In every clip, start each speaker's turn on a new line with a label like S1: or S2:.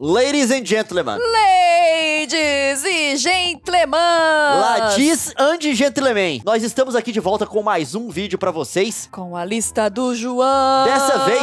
S1: Ladies and gentlemen.
S2: Ladies e gentlemen. Ladies
S1: and gentlemen. Nós estamos aqui de volta com mais um vídeo para vocês. Com
S2: a lista do João. Dessa vez.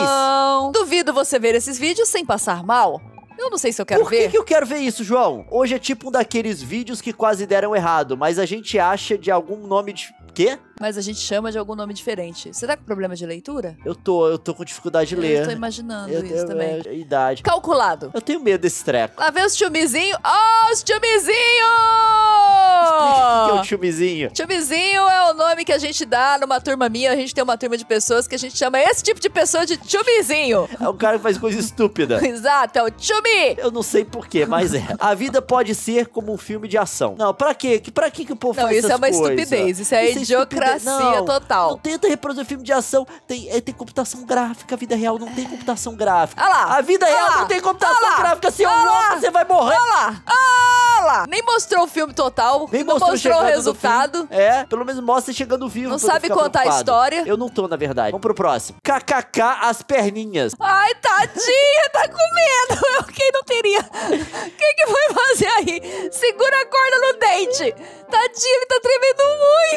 S2: Duvido você ver esses vídeos sem passar mal. Eu não sei se eu quero Por ver. Por que eu
S1: quero ver isso, João? Hoje é tipo um daqueles vídeos que quase deram errado, mas a gente acha de algum nome de. Quê? Mas a gente chama de algum nome diferente. Você tá com problema de leitura? Eu tô, eu tô com dificuldade de ler. Eu tô imaginando eu, isso eu, também. É, idade. Calculado. Eu tenho medo desse treco.
S2: Lá vem os tchumizinhos. oh, os tchumizinhos! Explica o que é o oh!
S1: chumizinho.
S2: Chumizinho é o nome que a gente dá numa turma minha. A gente tem uma turma de pessoas que a gente
S1: chama esse tipo de pessoa de chumizinho. É o cara que faz coisa estúpida. Exato, é o chumi. Eu não sei porquê, mas é. A vida pode ser como um filme de ação. Não, pra quê? Que, pra quê que o povo não, faz isso? Não, isso é uma coisa? estupidez. Isso é isso é idiocracia é não, total. Não tenta reproduzir filme de ação. Tem, é, tem computação gráfica. A vida real não tem computação gráfica. Ah lá, a vida real não tem computação gráfica. Se eu morrer, você vai morrer. Olha lá. Ah! fala! Nem mostrou o filme total, Nem não mostrou, mostrou o resultado. É, pelo menos mostra chegando vivo. Não sabe contar preocupado. a história. Eu não tô, na verdade. Vamos pro próximo. KKK as perninhas.
S2: Ai, tadinha, tá com medo. Eu quem não teria? Quem que foi fazer aí? Segura a corda no dente. Tadinho, ele tá tremendo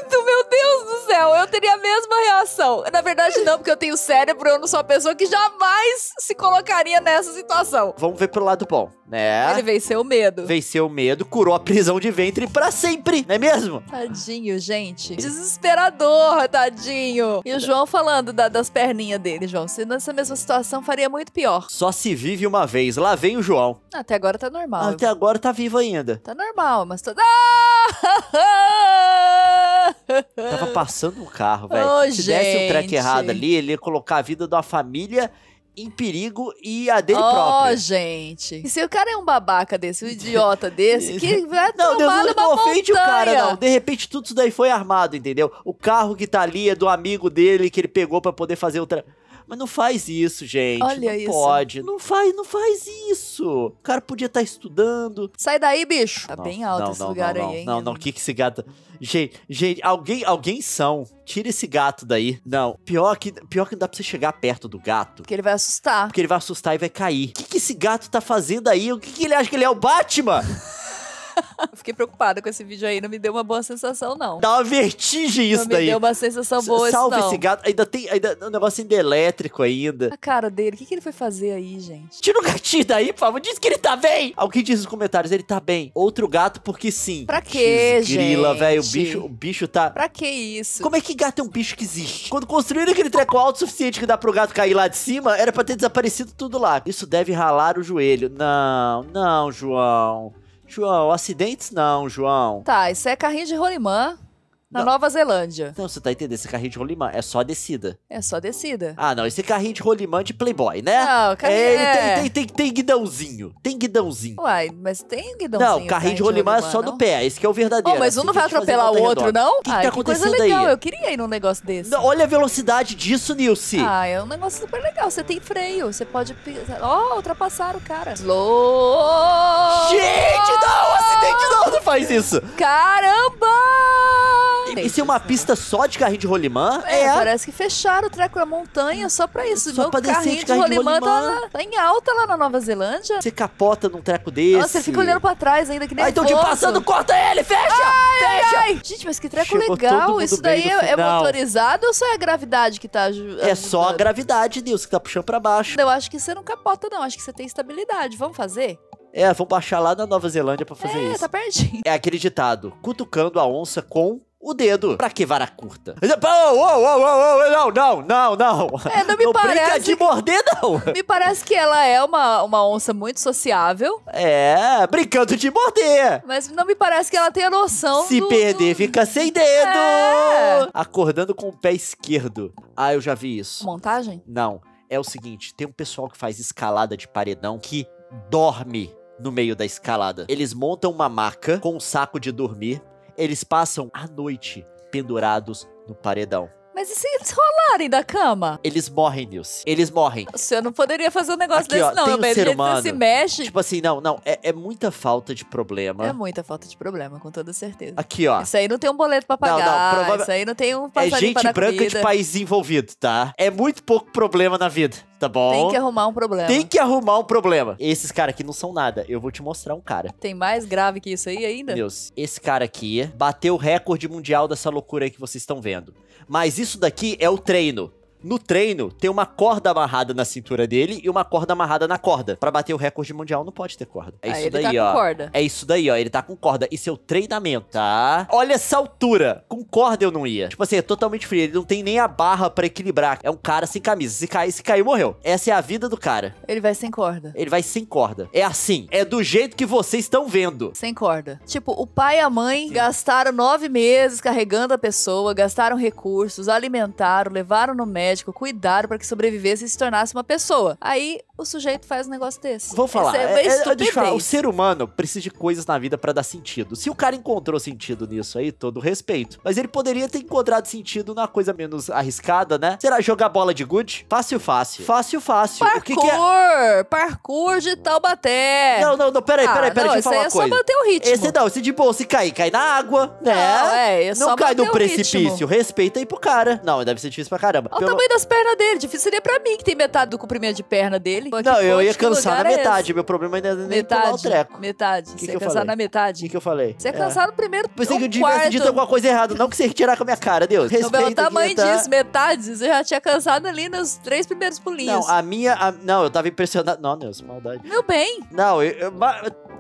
S2: muito, meu Deus do céu. Eu teria a mesma reação. Na verdade, não, porque eu tenho cérebro, eu não sou a pessoa que jamais se colocaria nessa situação.
S1: Vamos ver pelo lado bom, né? Ele
S2: venceu o medo.
S1: Venceu o medo, curou a prisão de ventre para sempre, não é mesmo?
S2: Tadinho, gente. Desesperador, tadinho. E o João falando da, das perninhas dele, João. Se nessa mesma situação, faria muito pior.
S1: Só se vive uma vez. Lá vem o João.
S2: Até agora tá normal. Até
S1: agora tá vivo ainda.
S2: Tá normal, mas toda. Ah! Tava
S1: passando um carro, velho. Oh, Se gente. desse um track errado ali, ele ia colocar a vida da família em perigo e a dele oh, próprio.
S2: Ó, gente. E se o cara é um babaca desse, um idiota desse, que vai Não, Deus não, não ofende montanha. o cara, não. De
S1: repente, tudo isso daí foi armado, entendeu? O carro que tá ali é do amigo dele que ele pegou para poder fazer outra. Mas não faz isso, gente. Olha não isso. pode. Não faz, não faz isso. O
S2: cara podia estar tá
S1: estudando.
S2: Sai daí, bicho. Tá não, bem alto não, esse não, lugar aí, hein? Não,
S1: não, o que que esse gato... Gente, gente, alguém, alguém são. Tira esse gato daí. Não, pior que, pior que não dá pra você chegar perto do gato. Porque
S2: ele vai assustar.
S1: Porque ele vai assustar e vai cair. O que, que esse gato tá fazendo aí? O que, que ele acha que ele é o Batman?
S2: Eu fiquei preocupada com esse vídeo aí, não me deu uma boa sensação, não. Dá uma vertigem isso não Me deu uma sensação boa, S Salve esse, esse
S1: gato. Ainda tem ainda, um negócio ainda elétrico ainda. A
S2: cara dele, o que, que ele foi fazer aí, gente?
S1: Tira o gatinho daí, por favor. Diz que ele tá bem. Alguém diz nos comentários, ele tá bem. Outro gato, porque sim. Pra que gente? Grila, velho. O bicho, o bicho tá. Pra que isso? Como é que gato é um bicho que existe? Quando construíram aquele treco alto o suficiente que dá pro gato cair lá de cima, era pra ter desaparecido tudo lá. Isso deve ralar o joelho. Não, não, João. João, acidentes não, João.
S2: Tá, isso é carrinho de rolimã. Na Nova
S1: Zelândia. Não, você tá entendendo? Esse carrinho de rolimã é só descida.
S2: É só descida.
S1: Ah, não. Esse carrinho de rolimã de Playboy, né? Não, carrinho... É, ele é. tem, tem, tem, tem, guidãozinho. Tem guidãozinho.
S2: Uai, mas tem guidãozinho. Não, carrinho, carrinho de rolimã é
S1: só não? no pé. Esse que é o verdadeiro. Oh, mas assim, um não vai atropelar o outro, não? O que, que tá acontecendo coisa legal. Aí? Eu
S2: queria ir num negócio desse.
S1: Não, olha a velocidade disso, Nilce. Ah, é um
S2: negócio super legal. Você tem freio. Você pode... Ó, oh, ultrapassar o cara. Slow! Gente, não!
S1: Acidente Não faz isso!
S2: Caramba! Isso é
S1: uma pista só de carrinho de rolimã? É,
S2: é... parece que fecharam o treco da montanha só pra isso. Só Meu pra carrinho de, carrinho de rolimã, de tá rolimã. Tá, tá, em alta lá na Nova Zelândia. Você
S1: capota num treco desse. Nossa, você fica olhando
S2: pra trás ainda que nem ah, então de passando, corta ele, fecha! Ai, fecha! Ai. Gente, mas que treco Chegou legal. Isso daí é, é motorizado ou só é a gravidade que tá é ajudando? É só
S1: a gravidade, Deus que tá puxando pra baixo.
S2: Eu acho que você não capota, não. Acho que você tem estabilidade. Vamos fazer?
S1: É, vou baixar lá na Nova Zelândia para fazer é, isso. É, tá
S2: pertinho. É
S1: aquele ditado: cutucando a onça com o dedo pra que vara curta? Oh, oh, oh, não, não, não. É, não me não parece. de morder, não. Me
S2: parece que ela é uma, uma onça muito sociável.
S1: É, brincando de morder.
S2: Mas não me parece que ela tenha noção. Se do,
S1: perder, do... fica sem dedo. É. Acordando com o pé esquerdo. Ah, eu já vi isso. Montagem? Não. É o seguinte: tem um pessoal que faz escalada de paredão que dorme no meio da escalada. Eles montam uma maca com um saco de dormir eles passam a noite pendurados no paredão.
S2: Mas e se eles rolarem da cama?
S1: Eles morrem, Nilce. Eles morrem. O
S2: senhor não poderia fazer um negócio Aqui, desse, ó, não. Tem um ser humano, se mexe.
S1: Tipo assim, não, não. É, é, muita falta de problema. É
S2: muita falta de problema, com toda certeza.
S1: Aqui, ó. Isso aí
S2: não tem um boleto pra pagar. Não, não, prova... Isso aí não tem um passarinho É gente branca comida. de país
S1: desenvolvido, tá? É muito pouco problema na vida tá bom? Tem que
S2: arrumar um problema. Tem
S1: que arrumar um problema. Esses caras aqui não são nada. Eu vou te mostrar um cara.
S2: Tem mais grave que isso aí ainda?
S1: Deus, esse cara aqui bateu o recorde mundial dessa loucura aí que vocês estão vendo. Mas isso daqui é o treino. No treino, tem uma corda amarrada na cintura dele e uma corda amarrada na corda. Para bater o recorde mundial, não pode ter corda. É isso ah, daí, tá ó. corda. É isso daí, ó. Ele tá com corda. Isso é o treinamento, tá? Olha essa altura. Com corda eu não ia. Tipo assim, é totalmente frio. Ele não tem nem a barra para equilibrar. É um cara sem camisa. Se cair, se cair, morreu. Essa é a vida do cara.
S2: Ele vai sem corda.
S1: Ele vai sem corda. É assim. É do jeito que vocês estão vendo.
S2: Sem corda. Tipo, o pai e a mãe Sim. gastaram nove meses carregando a pessoa, gastaram recursos, alimentaram, levaram no médico médico, cuidaram para que sobrevivesse e se tornasse uma pessoa. Aí o sujeito faz um negócio desse. Vou falar, é, é, é falar, o ser
S1: humano precisa de coisas na vida para dar sentido. Se o cara encontrou sentido nisso aí, todo respeito. Mas ele poderia ter encontrado sentido na coisa menos arriscada, né? Será jogar bola de gude? Fácil, fácil. Fácil, fácil. Parkour! O que que
S2: é? Parkour de Taubaté. Não, não, não, peraí, peraí, ah, peraí, ah, não, eu falar uma é coisa. só manter
S1: o ritmo. Esse não, esse de bom, se cair, cai na água, né? Não, é, é não só cai no precipício, respeita aí pro cara. Não, deve ser difícil pra caramba. Olha tá Pelo o
S2: tamanho das pernas dele. Difícil seria pra mim, que tem metade do comprimento de perna dele. Pô, não, eu ia cansar na é metade. É
S1: meu problema ainda é nem metade, pular o treco.
S2: Metade. Que você que ia cansar na metade. O
S1: que, que eu falei? Você ia é. cansar no
S2: primeiro Pensei um que eu tivesse quarto. dito alguma
S1: coisa errada. Não que você tirar com a minha cara, Deus. É Respeita o tamanho tá... disso,
S2: metade, eu já tinha cansado ali nos três primeiros pulinhos. Não,
S1: a minha... A... Não, eu tava impressionado. Não, Deus, maldade. Meu bem. Não, eu... eu...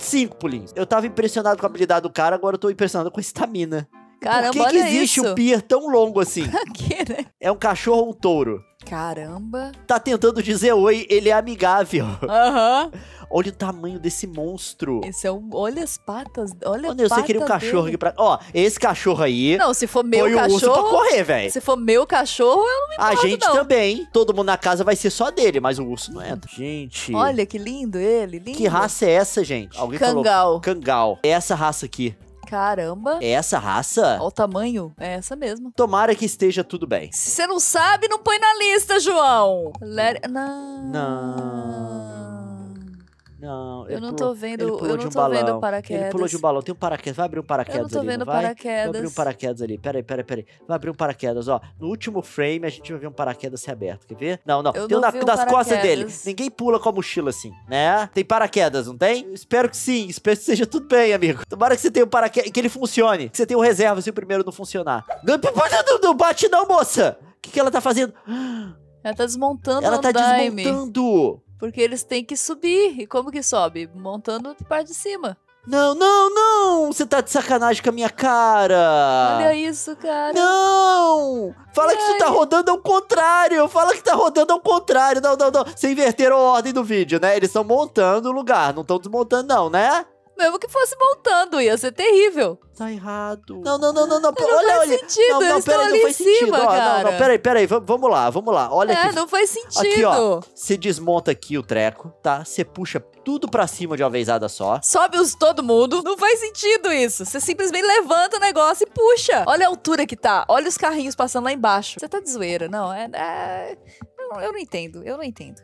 S1: Cinco pulinhos. Eu tava impressionado com a habilidade do cara, agora eu tô impressionado com a estamina. Caramba, Por que, que existe isso? um pier tão longo assim?
S2: que, né?
S1: É um cachorro ou um touro? Caramba. Tá tentando dizer oi, ele é amigável. Aham. Uhum. Olha o tamanho desse monstro. Esse é um... Olha as patas. Olha oh, Deus, você queria é um cachorro dele. aqui pra. Ó, esse cachorro aí. Não, se for meu cachorro. Um urso pra correr, velho. Se
S2: for meu cachorro, eu não me importo, A gente não.
S1: também. Todo mundo na casa vai ser só dele, mas o urso não entra. Gente. Olha
S2: que lindo ele, lindo. Que raça
S1: é essa, gente? Alguém Cangal. Falou... Cangal. É essa raça aqui.
S2: Caramba. É
S1: essa raça? Olha o tamanho. É essa mesmo. Tomara que esteja tudo bem. Se
S2: você não sabe, não põe na lista, João. Let... Não.
S1: Não. Não, eu não pulou, tô vendo, ele pulou eu não de um tô balão. vendo paraquedas. Ele pulou de um balão, tem um paraquedas, vai abrir um paraquedas ali. Eu não tô ali, vendo vai? paraquedas. Vai abrir um paraquedas ali, peraí, peraí, peraí. Vai abrir um paraquedas, ó. No último frame a gente vai ver um paraquedas se aberto, quer ver? Não, não, eu tem não na, um nas costas dele. Ninguém pula com a mochila assim, né? Tem paraquedas, não tem? Eu espero que sim, espero que seja tudo bem, amigo. Tomara que você tenha um paraquedas, que ele funcione. Que você tenha um reserva se o primeiro não funcionar. Não, não, não bate não, moça! O que, que ela tá fazendo?
S2: Ela tá desmontando ela o Ela tá desmontando! Porque eles têm que subir. E como que sobe? Montando de parte de cima.
S1: Não, não, não! Você tá de sacanagem com a minha cara! Olha
S2: isso, cara! Não! Fala Ai. que isso tá
S1: rodando ao contrário! Fala que tá rodando ao contrário! Não, não, não! Você inverteram a ordem do vídeo, né? Eles estão montando o lugar, não estão desmontando, não, né?
S2: Mesmo que fosse montando, ia ser terrível.
S1: Tá errado. Não, não, não, não, não. não olha, faz olha. sentido, não, não, peraí, não faz cima, sentido. Ó, Não, não, peraí, peraí, vamos lá, vamos lá. Olha é, aqui. não faz sentido. Aqui, ó, você desmonta aqui o treco, tá? Você puxa tudo pra cima de uma vezada só.
S2: Sobe os todo mundo. Não faz sentido isso. Você simplesmente levanta o negócio e puxa. Olha a altura que tá. Olha os carrinhos passando lá embaixo. Você tá de zoeira, não. É, é... Eu não entendo, eu não entendo.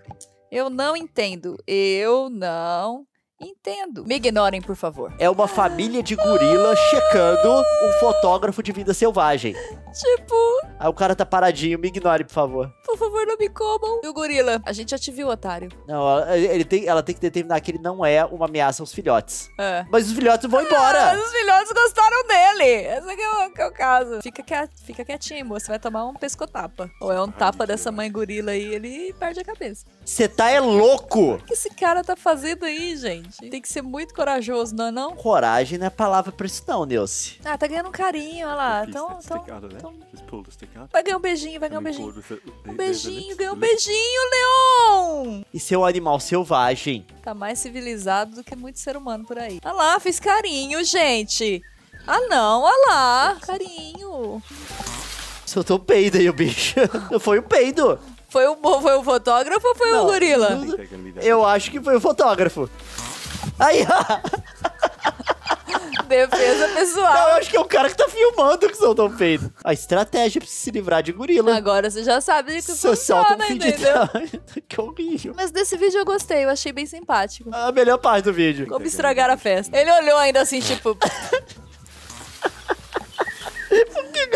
S2: Eu não entendo. Eu não Entendo. Me ignorem, por favor.
S1: É uma família de gorila checando um fotógrafo de vida selvagem.
S2: Tipo.
S1: Aí o cara tá paradinho, me ignore, por favor.
S2: Por favor, não me comam. E o gorila? A gente já te viu, otário.
S1: Não, ele tem, ela tem que determinar que ele não é uma ameaça aos filhotes. É. Mas os filhotes vão embora. Ah,
S2: mas os filhotes gostaram dele. Esse aqui é o, que é o caso. Fica, quiet, fica quietinho, moço. Você vai tomar um pescotapa. Ou é um tapa dessa mãe gorila aí, ele perde a cabeça.
S1: Você tá é louco! O que
S2: esse cara tá fazendo aí, gente? Tem que ser muito corajoso, não é não?
S1: Coragem não é palavra pra isso não, Nilce.
S2: Ah, tá ganhando um carinho, olha lá. Então, então,
S1: então... Vai
S2: ganhar um beijinho, vai ganhar um beijinho.
S1: Um beijinho,
S2: ganhou um beijinho, Leon!
S1: E seu animal selvagem.
S2: Tá mais civilizado do que muito ser humano por aí. Olha lá, fiz carinho, gente. Ah não, olha lá, carinho.
S1: Soltou o peido aí, o bicho. Foi o peido.
S2: Foi o, foi o fotógrafo ou foi não, o gorila?
S1: Eu acho que foi o fotógrafo. Aí, ó. Defesa pessoal. Não, acho que é o cara que tá filmando que soltou o peito. A estratégia pra se livrar de gorila. Agora você já sabe que Você solta um funciona,
S2: Que horrível. Mas desse vídeo eu gostei, eu achei bem simpático. A
S1: melhor parte do vídeo. Como estragar
S2: a festa. Ele olhou ainda assim, tipo...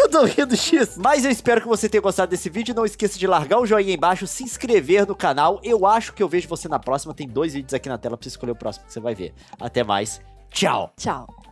S1: eu tô rindo X. Mas eu espero que você tenha gostado desse vídeo. Não esqueça de largar o joinha embaixo, se inscrever no canal. Eu acho que eu vejo você na próxima. Tem dois vídeos aqui na tela pra você escolher o próximo que você vai ver. Até mais. Tchau. Tchau.